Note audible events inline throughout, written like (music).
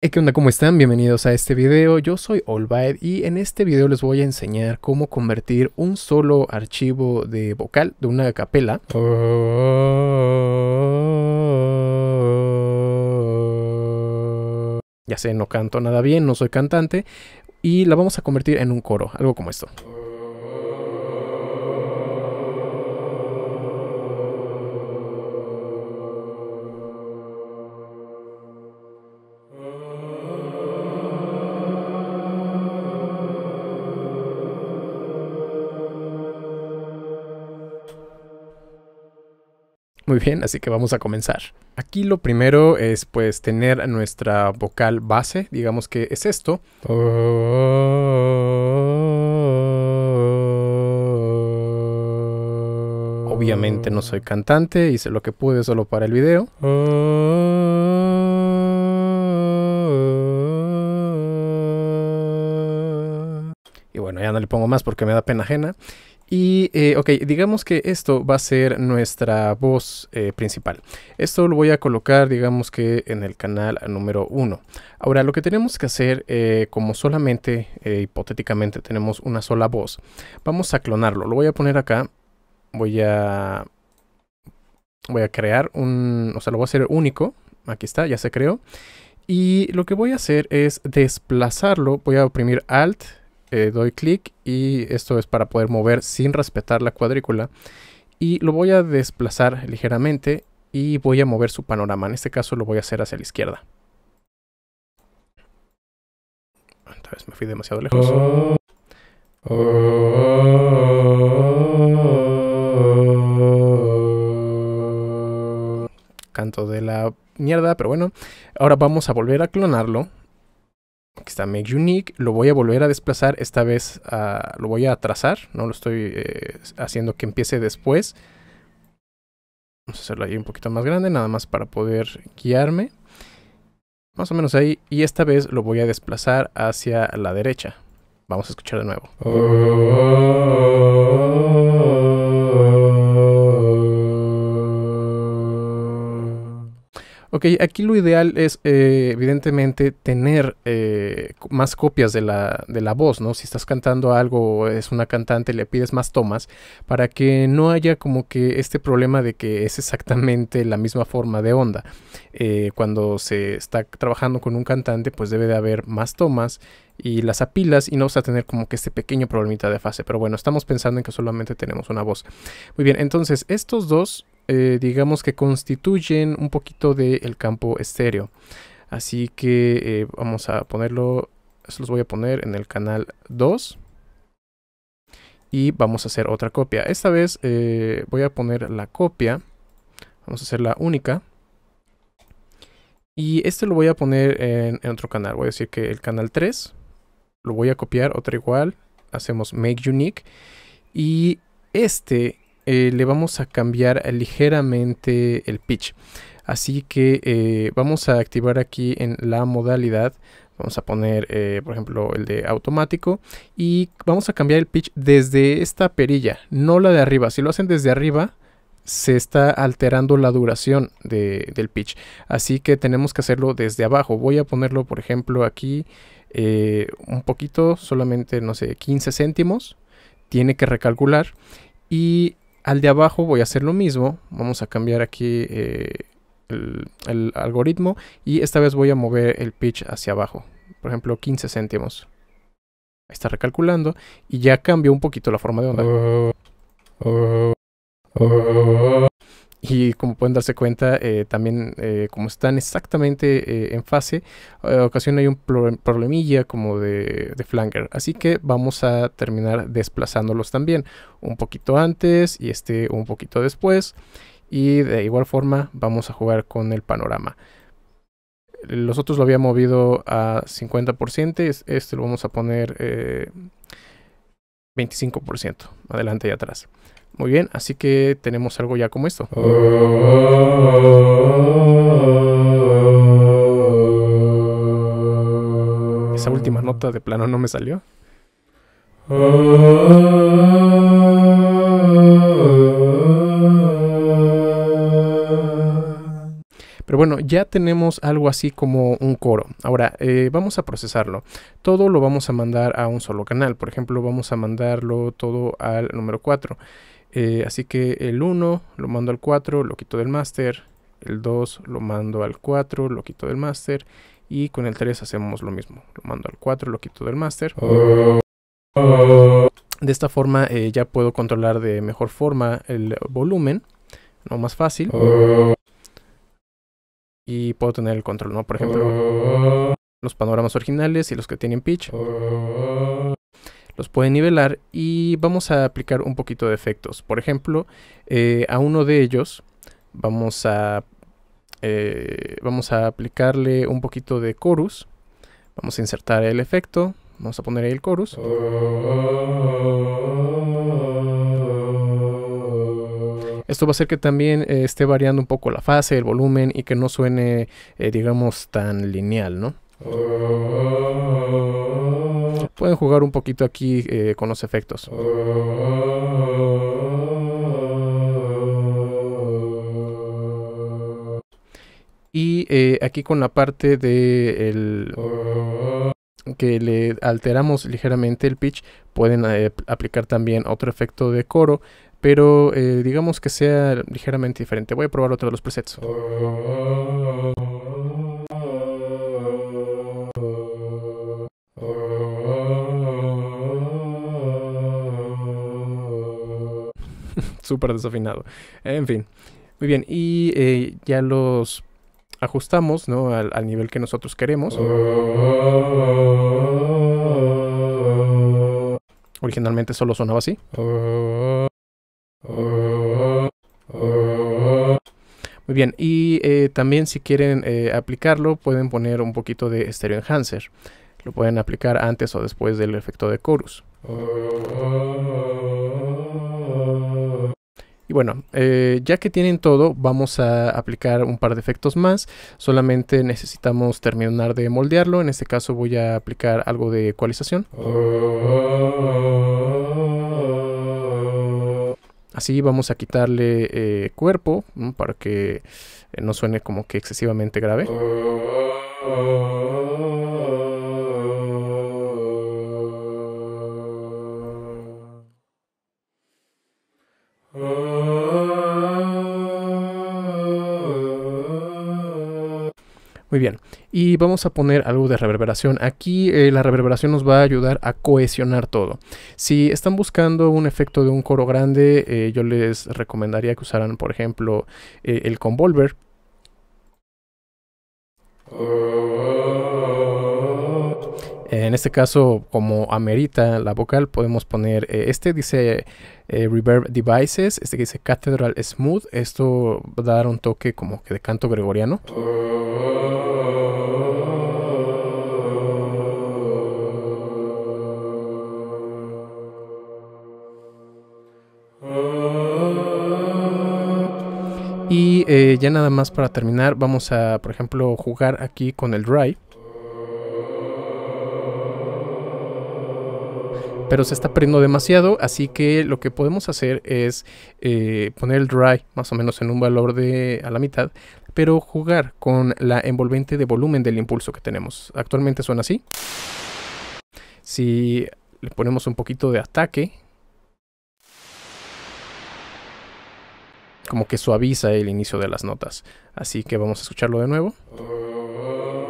Hey, ¿qué onda? ¿Cómo están? Bienvenidos a este video, yo soy Olvaid y en este video les voy a enseñar cómo convertir un solo archivo de vocal de una capela Ya sé, no canto nada bien, no soy cantante y la vamos a convertir en un coro, algo como esto Muy bien, así que vamos a comenzar. Aquí lo primero es pues tener nuestra vocal base, digamos que es esto. Obviamente no soy cantante, hice lo que pude solo para el video. Y bueno, ya no le pongo más porque me da pena ajena. Y, eh, ok, digamos que esto va a ser nuestra voz eh, principal. Esto lo voy a colocar, digamos que en el canal número 1. Ahora, lo que tenemos que hacer, eh, como solamente, hipotéticamente, tenemos una sola voz, vamos a clonarlo. Lo voy a poner acá. Voy a... Voy a crear un... O sea, lo voy a hacer único. Aquí está, ya se creó. Y lo que voy a hacer es desplazarlo. Voy a oprimir Alt eh, doy clic y esto es para poder mover sin respetar la cuadrícula y lo voy a desplazar ligeramente y voy a mover su panorama. En este caso lo voy a hacer hacia la izquierda. vez me fui demasiado lejos. Canto de la mierda, pero bueno. Ahora vamos a volver a clonarlo Aquí está make unique, lo voy a volver a desplazar, esta vez lo voy a atrasar, no lo estoy eh, haciendo que empiece después. Vamos a hacerlo ahí un poquito más grande, nada más para poder guiarme. Más o menos ahí, y esta vez lo voy a desplazar hacia la derecha. Vamos a escuchar de nuevo. Oh. Ok, aquí lo ideal es eh, evidentemente tener eh, más copias de la, voz, ¿no? Si estás cantando algo, es una cantante, le pides más tomas para que no haya como que este problema de que es exactamente la misma forma de onda. Eh, cuando se está trabajando con un cantante, pues debe de haber más tomas y las apilas y no vas a tener como que este pequeño problemita de fase. Pero bueno, estamos pensando en que solamente tenemos una voz. Muy bien, entonces estos dos eh, digamos que constituyen un poquito del campo estéreo. Así que eh, vamos a ponerlo, se los voy a poner en el canal 2. Y vamos a hacer otra copia. Esta vez eh, voy a poner la copia. Vamos a hacer la única. Y este lo voy a poner en, en otro canal. Voy a decir que el canal 3. Lo voy a copiar, otra igual. Hacemos make unique. Y este eh, le vamos a cambiar ligeramente el pitch. Así que eh, vamos a activar aquí en la modalidad. Vamos a poner, eh, por ejemplo, el de automático. Y vamos a cambiar el pitch desde esta perilla, no la de arriba. Si lo hacen desde arriba, se está alterando la duración del pitch. Así que tenemos que hacerlo desde abajo. Voy a ponerlo, por ejemplo, aquí un poquito, solamente, no sé, 15 céntimos. Tiene que recalcular. Y al de abajo voy a hacer lo mismo. Vamos a cambiar aquí eh, el, algoritmo y esta vez voy a mover el pitch hacia abajo. Por ejemplo, 15 céntimos. está recalculando y ya cambio un poquito la forma de onda. Oh, oh, oh, y como pueden darse cuenta, eh, también eh, como están exactamente eh, en fase, ocasión hay un problemilla como de, de, flanger. Así que vamos a terminar desplazándolos también un poquito antes y este un poquito después. Y de igual forma vamos a jugar con el panorama. Los otros lo había movido a 50%, este lo vamos a poner 25%, adelante y atrás. Muy bien, así que tenemos algo ya como esto. Esa última nota de plano no me salió. Pero bueno, ya tenemos algo así como un coro. Ahora, eh, vamos a procesarlo. Todo lo vamos a mandar a un solo canal. Por ejemplo, vamos a mandarlo todo al número 4. Eh, así que el 1 lo mando al 4, lo quito del master, El 2 lo mando al 4, lo quito del master Y con el 3 hacemos lo mismo. Lo mando al 4, lo quito del master. De esta forma eh, ya puedo controlar de mejor forma el volumen. No más fácil. Y puedo tener el control, ¿no? Por ejemplo, los panoramas originales y los que tienen pitch los pueden nivelar y vamos a aplicar un poquito de efectos. Por ejemplo, eh, a uno de ellos vamos a, eh, vamos a aplicarle un poquito de chorus. Vamos a insertar el efecto. Vamos a poner el chorus. Esto va a hacer que también eh, esté variando un poco la fase, el volumen y que no suene, digamos, tan lineal, ¿no? pueden jugar un poquito aquí eh, con los efectos. Y eh, aquí con la parte de el, que le alteramos ligeramente el pitch, pueden eh, aplicar también otro efecto de coro, pero digamos que sea ligeramente diferente. Voy a probar otro de los presets. (laughs) Súper desafinado. En fin. Muy bien. Y eh, ya los ajustamos, Al, nivel que nosotros queremos. Originalmente solo sonaba así. Muy bien, y eh, también si quieren eh, aplicarlo pueden poner un poquito de Stereo Enhancer. Lo pueden aplicar antes o después del efecto de chorus. Y bueno, eh, ya que tienen todo, vamos a aplicar un par de efectos más. Solamente necesitamos terminar de moldearlo. En este caso voy a aplicar algo de ecualización. Así vamos a quitarle eh, cuerpo mm, para que eh, no suene como que excesivamente grave. bien, y vamos a poner algo de reverberación. Aquí eh, la reverberación nos va a ayudar a cohesionar todo. Si están buscando un efecto de un coro grande, eh, yo les recomendaría que usaran, por ejemplo, eh, el convolver. Oh. Eh, en este caso, como amerita la vocal, podemos poner, eh, este dice eh, Reverb Devices, este que dice Cathedral Smooth, esto va a dar un toque como que de canto gregoriano. Y ya nada más para terminar, vamos a, por ejemplo, jugar aquí con el drive. pero se está perdiendo demasiado, así que lo que podemos hacer es eh, poner el dry más o menos en un valor de a la mitad, pero jugar con la envolvente de volumen del impulso que tenemos. Actualmente suena así. Si le ponemos un poquito de ataque, como que suaviza el inicio de las notas. Así que vamos a escucharlo de nuevo. Oh.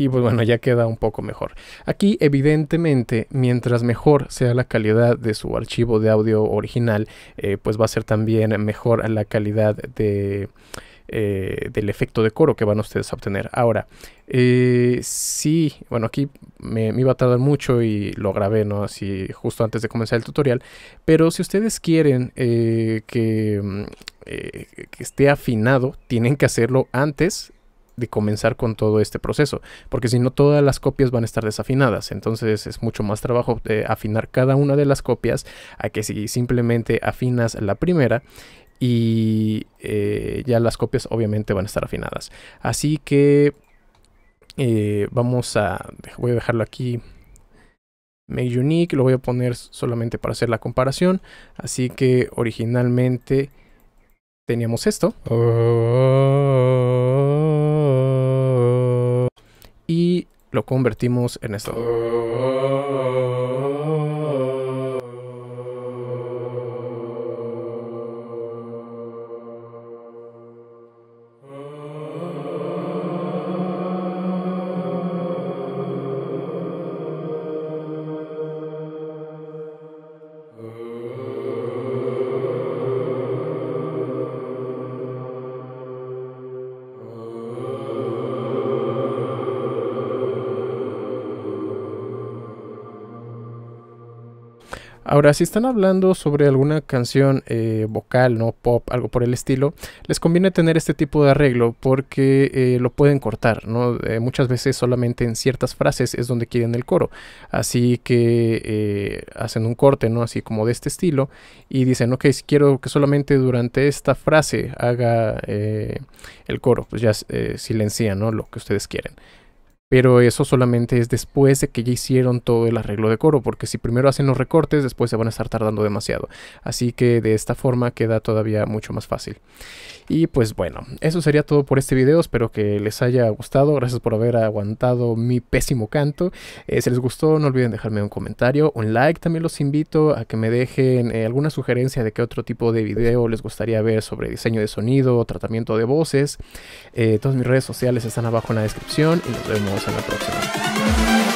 y pues bueno, ya queda un poco mejor. Aquí evidentemente, mientras mejor sea la calidad de su archivo de audio original, eh, pues va a ser también mejor la calidad de... Eh, del efecto de coro que van ustedes a obtener. Ahora, eh, sí, bueno, aquí me, iba a tardar mucho y lo grabé, ¿no? Así justo antes de comenzar el tutorial. Pero si ustedes quieren que, mm, que esté afinado, tienen que hacerlo antes de comenzar con todo este proceso, porque si no todas las copias van a estar desafinadas, entonces es mucho más trabajo de afinar cada una de las copias a que si simplemente afinas la primera y eh, ya las copias obviamente van a estar afinadas. Así que eh, vamos a, voy a dejarlo aquí. Make Unique, lo voy a poner solamente para hacer la comparación. Así que originalmente teníamos esto. Oh. lo convertimos en esto. Ahora, si están hablando sobre alguna canción eh, vocal, no pop, algo por el estilo, les conviene tener este tipo de arreglo porque eh, lo pueden cortar, eh, muchas veces solamente en ciertas frases es donde quieren el coro. Así que hacen un corte, ¿no? Así como de este estilo y dicen, ok, si quiero que solamente durante esta frase haga el coro, pues ya silencian, ¿no? Lo que ustedes quieren pero eso solamente es después de que ya hicieron todo el arreglo de coro, porque si primero hacen los recortes, después se van a estar tardando demasiado. Así que de esta forma queda todavía mucho más fácil. Y pues bueno, eso sería todo por este video, espero que les haya gustado, gracias por haber aguantado mi pésimo canto. Eh, si les gustó, no olviden dejarme un comentario, un like, también los invito a que me dejen eh, alguna sugerencia de qué otro tipo de video les gustaría ver sobre diseño de sonido, tratamiento de voces. Eh, todas mis redes sociales están abajo en la descripción y nos vemos hasta la próxima.